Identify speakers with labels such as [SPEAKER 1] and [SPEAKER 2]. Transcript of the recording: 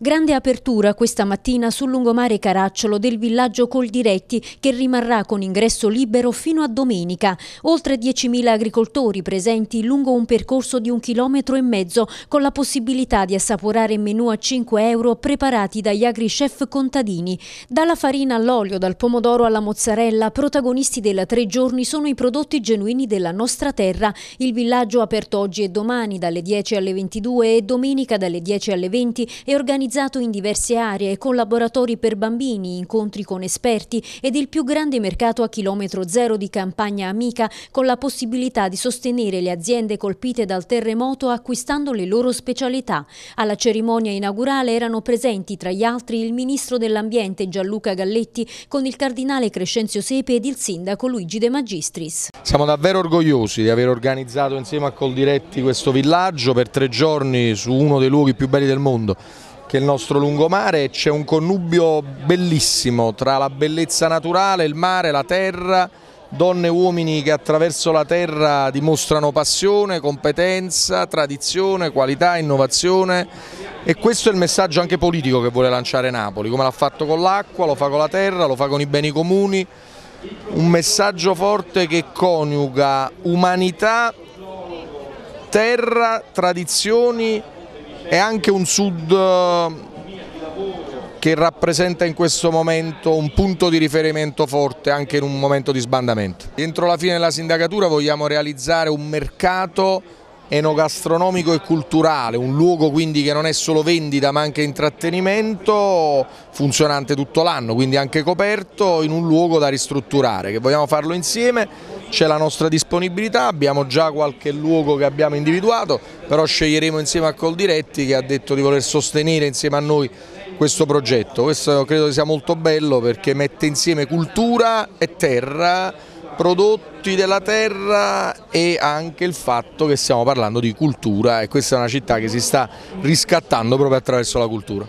[SPEAKER 1] Grande apertura questa mattina sul lungomare Caracciolo del villaggio Coldiretti che rimarrà con ingresso libero fino a domenica. Oltre 10.000 agricoltori presenti lungo un percorso di un chilometro e mezzo con la possibilità di assaporare menù a 5 euro preparati dagli agri-chef contadini. Dalla farina all'olio, dal pomodoro alla mozzarella, protagonisti della tre giorni sono i prodotti genuini della nostra terra. Il villaggio aperto oggi e domani dalle 10 alle 22 e domenica dalle 10 alle 20 è organizzato organizzato in diverse aree, con laboratori per bambini, incontri con esperti ed il più grande mercato a chilometro zero di Campagna Amica, con la possibilità di sostenere le aziende colpite dal terremoto acquistando le loro specialità. Alla cerimonia inaugurale erano presenti tra gli altri il ministro dell'Ambiente Gianluca Galletti con il cardinale Crescenzio Sepe ed il sindaco Luigi De Magistris.
[SPEAKER 2] Siamo davvero orgogliosi di aver organizzato insieme a Coldiretti questo villaggio per tre giorni su uno dei luoghi più belli del mondo che il nostro lungomare, c'è un connubio bellissimo tra la bellezza naturale, il mare, la terra, donne e uomini che attraverso la terra dimostrano passione, competenza, tradizione, qualità, innovazione e questo è il messaggio anche politico che vuole lanciare Napoli, come l'ha fatto con l'acqua, lo fa con la terra, lo fa con i beni comuni, un messaggio forte che coniuga umanità, terra, tradizioni è anche un sud eh, che rappresenta in questo momento un punto di riferimento forte anche in un momento di sbandamento. Entro la fine della sindacatura vogliamo realizzare un mercato enogastronomico e culturale, un luogo quindi che non è solo vendita ma anche intrattenimento, funzionante tutto l'anno, quindi anche coperto in un luogo da ristrutturare, che vogliamo farlo insieme c'è la nostra disponibilità, abbiamo già qualche luogo che abbiamo individuato, però sceglieremo insieme a Coldiretti che ha detto di voler sostenere insieme a noi questo progetto. Questo credo sia molto bello perché mette insieme cultura e terra, prodotti della terra e anche il fatto che stiamo parlando di cultura e questa è una città che si sta riscattando proprio attraverso la cultura.